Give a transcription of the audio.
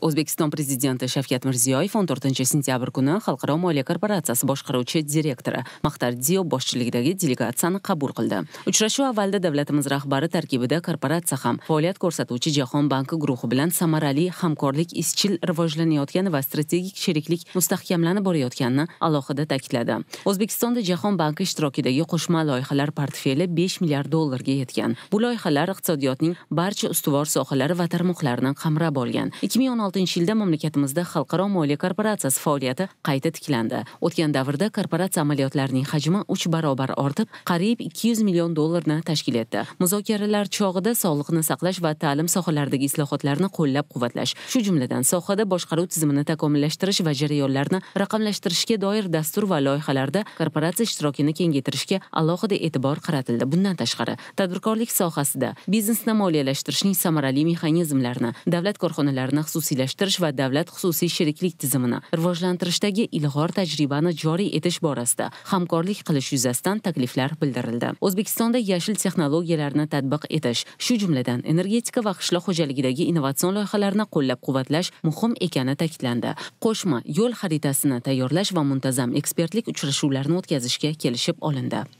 o'zbekiston prezidenti shavkat mirziyoyev 14 sentyabr kuni xalqaro moliya korporatsiyasi boshqaruvchi direktori maxtar dio boshchiligidagi delegatsiyani qabul qildi uchrashuv avvalida davlatimiz rahbari tarkibida korporatsiya ham faoliyat ko'rsatuvchi jahon banki guruhi bilan samarali hamkorlik izchil rivojlanayotgan va strategik sheriklik mustahkamlanib borayotganini alohida ta'kidladi o'zbekistonda jahon banki ishtirokidagi qo'shma loyihalar portfeli 5 milliard dollarga yetgan bu loyihalar iqtisodiyotning barcha ustuvor sohalari va tarmoqlarini qamrab olgan 2016 2016 yilda mamlakatimizda xalqaro moliya korporatsiyasi faoliyati qayta tiklandi. O'tgan davrda korporatsiya amaliyotlarining hajmi 3 barobar ortib, qariyb 200 million dollarni tashkil etdi. Muzokaralar chog'ida sog'liqni saqlash va ta'lim sohalaridagi islohotlarni qo'llab-quvvatlash, shu jumladan sohada boshqaruv tizimini takomillashtirish va jarayonlarni raqamlashtirishga doir dastur va loyihalarda korporatsiya ishtirokini kengaytirishga alohida e'tibor qaratildi. Bundan tashqari, tadbirkorlik sohasida biznesni moliyalashtirishning samarali mexanizmlarini davlat korxonalarini xususiy xususiylashtirish va davlat-xususiy sheriklik tizimini rivojlantirishdagi ilg'or tajribani joriy etish borasida hamkorlik qilish yuzasidan takliflar bildirildi. O'zbekistonda yashil texnologiyalarni tadbiq etish, shu jumladan energetika va qishloq xo'jaligidagi innovatsion loyihalarni qo'llab-quvvatlash muhim ekani ta'kidlandi. Qo'shma yo'l xaritasini tayyorlash va muntazam ekspertlik uchrashuvlarini o'tkazishga kelishib olindi.